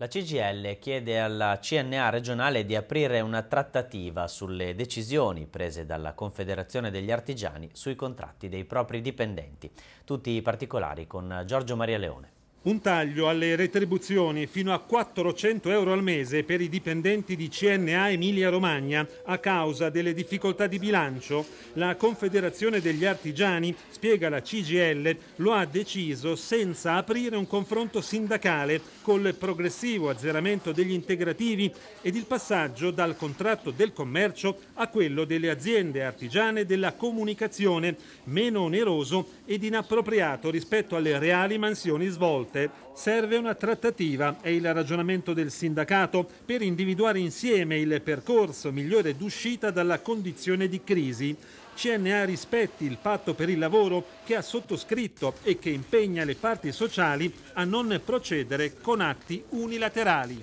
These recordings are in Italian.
La CGL chiede alla CNA regionale di aprire una trattativa sulle decisioni prese dalla Confederazione degli Artigiani sui contratti dei propri dipendenti. Tutti i particolari con Giorgio Maria Leone. Un taglio alle retribuzioni fino a 400 euro al mese per i dipendenti di CNA Emilia Romagna a causa delle difficoltà di bilancio. La Confederazione degli Artigiani, spiega la CGL, lo ha deciso senza aprire un confronto sindacale col progressivo azzeramento degli integrativi ed il passaggio dal contratto del commercio a quello delle aziende artigiane della comunicazione, meno oneroso ed inappropriato rispetto alle reali mansioni svolte. Corte. Serve una trattativa e il ragionamento del sindacato per individuare insieme il percorso migliore d'uscita dalla condizione di crisi. CNA rispetti il patto per il lavoro che ha sottoscritto e che impegna le parti sociali a non procedere con atti unilaterali.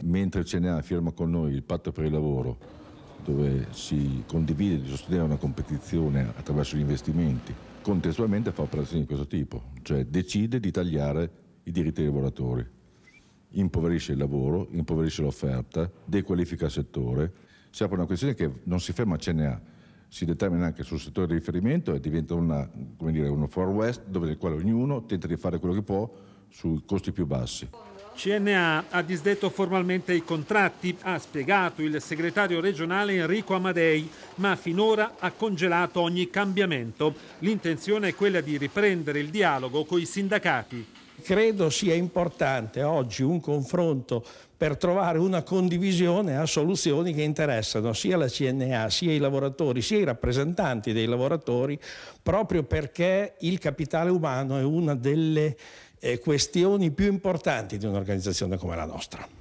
Mentre CNA firma con noi il patto per il lavoro, dove si condivide di sostenere una competizione attraverso gli investimenti, contestualmente fa operazioni di questo tipo, cioè decide di tagliare i diritti dei lavoratori, impoverisce il lavoro, impoverisce l'offerta, dequalifica il settore, si apre una questione che non si ferma a CNA, si determina anche sul settore di riferimento e diventa una, dire, uno far west dove nel quale ognuno tenta di fare quello che può sui costi più bassi. CNA ha disdetto formalmente i contratti, ha spiegato il segretario regionale Enrico Amadei, ma finora ha congelato ogni cambiamento. L'intenzione è quella di riprendere il dialogo con i sindacati credo sia importante oggi un confronto per trovare una condivisione a soluzioni che interessano sia la CNA, sia i lavoratori, sia i rappresentanti dei lavoratori, proprio perché il capitale umano è una delle eh, questioni più importanti di un'organizzazione come la nostra.